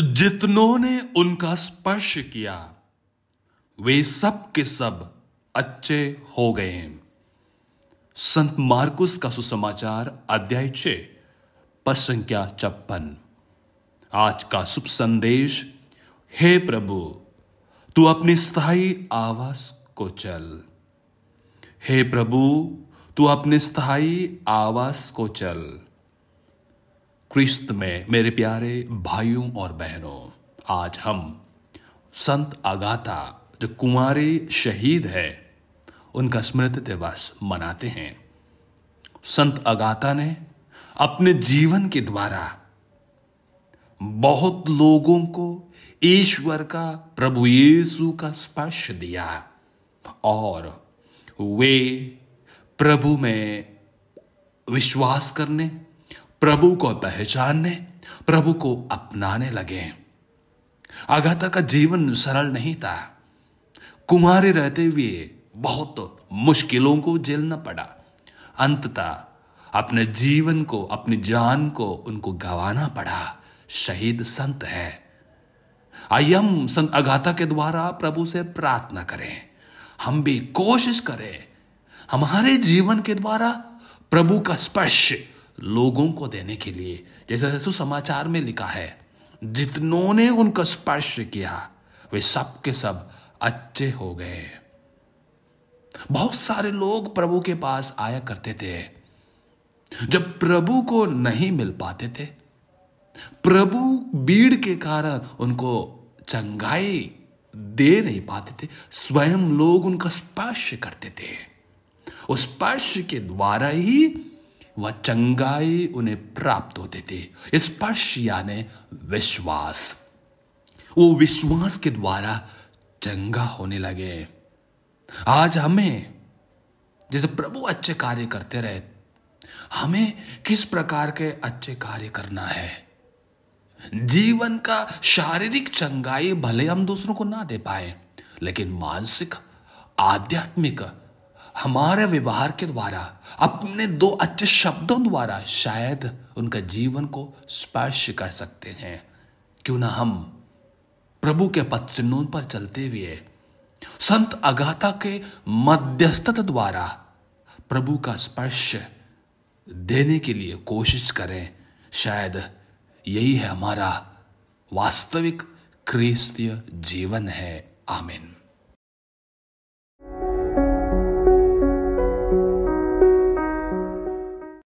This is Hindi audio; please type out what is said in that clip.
जितनों ने उनका स्पर्श किया वे सब के सब अच्छे हो गए संत मार्कुस का सुसमाचार अध्याय छे पर संख्या छप्पन आज का शुभ संदेश हे प्रभु तू अपनी स्थाई आवास को चल हे प्रभु तू अपने स्थाई आवास को चल क्रिस्त में मेरे प्यारे भाइयों और बहनों आज हम संत अगाता जो कुमारी शहीद है उनका स्मृति दिवस मनाते हैं संत अगाता ने अपने जीवन के द्वारा बहुत लोगों को ईश्वर का प्रभु यीशु का स्पर्श दिया और वे प्रभु में विश्वास करने प्रभु को पहचानने प्रभु को अपनाने लगे अगाथा का जीवन सरल नहीं था कुमारी रहते हुए बहुत मुश्किलों को झेलना पड़ा अंततः अपने जीवन को अपनी जान को उनको गवाना पड़ा शहीद संत है आइए संत अगाथा के द्वारा प्रभु से प्रार्थना करें हम भी कोशिश करें हमारे जीवन के द्वारा प्रभु का स्पर्श लोगों को देने के लिए जैसे सुसमाचार में लिखा है जितनों ने उनका स्पर्श किया वे सब के सब अच्छे हो गए बहुत सारे लोग प्रभु के पास आया करते थे जब प्रभु को नहीं मिल पाते थे प्रभु भीड़ के कारण उनको चंगाई दे नहीं पाते थे स्वयं लोग उनका स्पर्श करते थे उस स्पर्श के द्वारा ही व चंगाई उन्हें प्राप्त होते थे स्पर्श यानी विश्वास वो विश्वास के द्वारा चंगा होने लगे आज हमें जैसे प्रभु अच्छे कार्य करते रहे हमें किस प्रकार के अच्छे कार्य करना है जीवन का शारीरिक चंगाई भले हम दूसरों को ना दे पाए लेकिन मानसिक आध्यात्मिक हमारे व्यवहार के द्वारा अपने दो अच्छे शब्दों द्वारा शायद उनका जीवन को स्पर्श कर सकते हैं क्यों ना हम प्रभु के पद चिन्हों पर चलते हुए संत अगाथा के मध्यस्थता द्वारा प्रभु का स्पर्श देने के लिए कोशिश करें शायद यही है हमारा वास्तविक क्रिस्तीय जीवन है आमिन